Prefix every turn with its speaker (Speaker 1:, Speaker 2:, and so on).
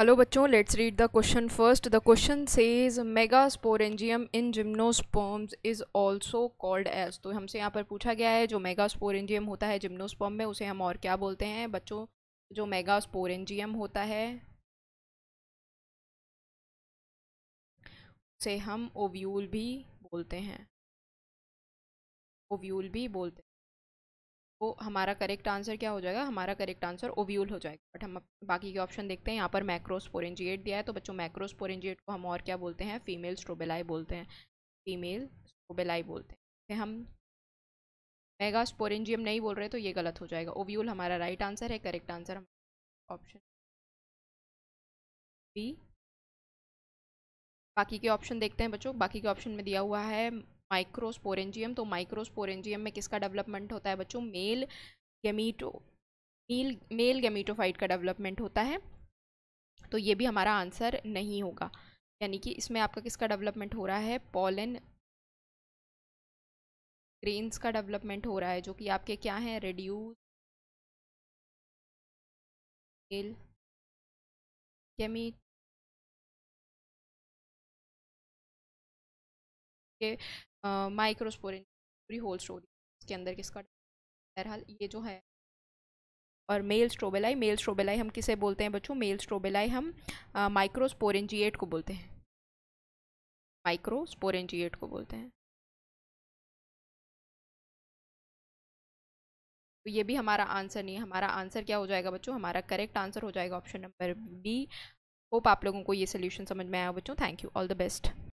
Speaker 1: hello बच्चों let's read the question first the question says sporangium in gymnosperms is also called as तो हमसे यहाँ पर पूछा गया है जो मेगा स्पोरेंजियम होता है जिम्नोस्पोम में उसे हम और क्या बोलते हैं बच्चों जो मेगा स्पोरेंजियम होता है उसे हम ओव्यूल भी बोलते हैं ओव्यूल भी बोलते हैं तो हमारा करेक्ट आंसर क्या हो जाएगा हमारा करेक्ट आंसर ओव्यूल हो जाएगा बट हम बाकी के ऑप्शन देखते हैं यहाँ पर मैक्रोस्पोरेंजिएट दिया है तो बच्चों मैक्रोस्पोरेंजिएट को हम और क्या बोलते हैं फीमेल स्ट्रोबेलाई बोलते हैं फीमेल स्ट्रोबेलाई बोलते हैं हम मेगा स्पोरेंजियम नहीं बोल रहे तो ये गलत हो जाएगा ओव्यूल हमारा राइट आंसर है करेक्ट आंसर ऑप्शन बी बाकी के ऑप्शन देखते हैं बच्चों बाकी के ऑप्शन में दिया हुआ है माइक्रोस्पोरेंजियम तो माइक्रोस्पोरेंजियम में किसका डेवलपमेंट होता है बच्चों male gameto male male gametophyte का डेवलपमेंट होता है तो ये भी हमारा आंसर नहीं होगा यानी कि इसमें आपका किसका डेवलपमेंट हो रहा है पॉलन ग्रेन्स का डेवलपमेंट हो रहा है जो कि आपके क्या हैं
Speaker 2: रेड्यूस मेल गेमीट
Speaker 1: के माइक्रोस्पोरिन पूरी होल स्टोरी इसके अंदर किसका बहरहाल ये जो है और मेल स्ट्रोबेलाई मेल स्ट्रोबेलाई हम किसे बोलते हैं बच्चों मेल स्ट्रोबेलाई हम माइक्रोस्पोरेंजिएट को बोलते हैं माइक्रोस्पोरेंजिएट को बोलते हैं तो ये भी हमारा आंसर नहीं है हमारा आंसर क्या हो जाएगा बच्चों हमारा करेक्ट आंसर हो जाएगा ऑप्शन नंबर बी होप आप लोगों को ये सोल्यूशन समझ में आया बच्चों thank you all the best